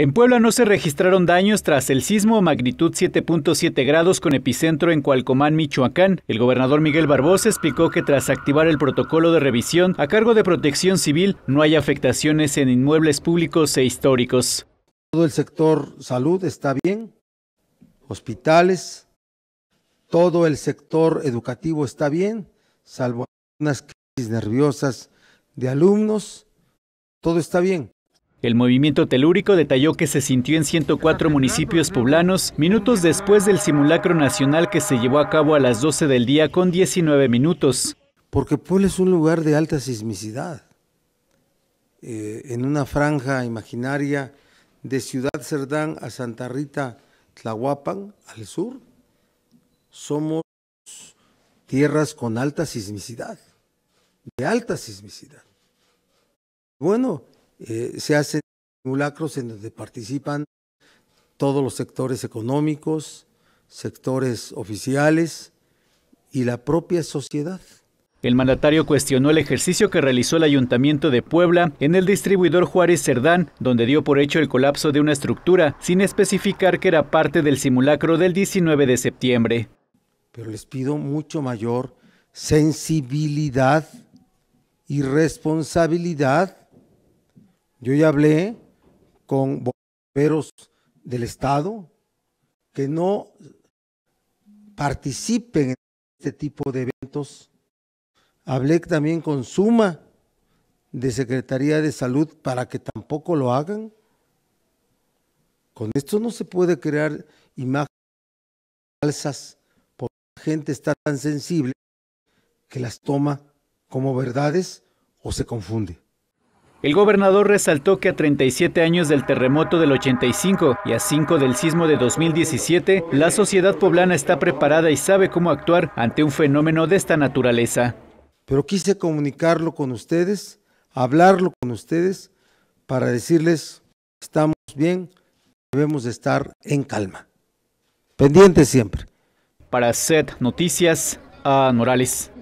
En Puebla no se registraron daños tras el sismo magnitud 7.7 grados con epicentro en Cualcomán, Michoacán. El gobernador Miguel Barbosa explicó que tras activar el protocolo de revisión a cargo de Protección Civil no hay afectaciones en inmuebles públicos e históricos. Todo el sector salud está bien, hospitales, todo el sector educativo está bien, salvo unas crisis nerviosas de alumnos, todo está bien. El movimiento telúrico detalló que se sintió en 104 municipios poblanos minutos después del simulacro nacional que se llevó a cabo a las 12 del día con 19 minutos. Porque Puebla es un lugar de alta sismicidad, eh, en una franja imaginaria de Ciudad Cerdán a Santa Rita, Tlahuapan, al sur, somos tierras con alta sismicidad, de alta sismicidad. Bueno, eh, se hacen simulacros en donde participan todos los sectores económicos, sectores oficiales y la propia sociedad. El mandatario cuestionó el ejercicio que realizó el Ayuntamiento de Puebla en el distribuidor Juárez Cerdán, donde dio por hecho el colapso de una estructura, sin especificar que era parte del simulacro del 19 de septiembre. Pero les pido mucho mayor sensibilidad y responsabilidad yo ya hablé con bomberos del Estado que no participen en este tipo de eventos. Hablé también con Suma de Secretaría de Salud para que tampoco lo hagan. Con esto no se puede crear imágenes falsas porque la gente está tan sensible que las toma como verdades o se confunde. El gobernador resaltó que a 37 años del terremoto del 85 y a 5 del sismo de 2017, la sociedad poblana está preparada y sabe cómo actuar ante un fenómeno de esta naturaleza. Pero quise comunicarlo con ustedes, hablarlo con ustedes, para decirles, estamos bien, debemos estar en calma. Pendientes siempre. Para SED Noticias, a Morales.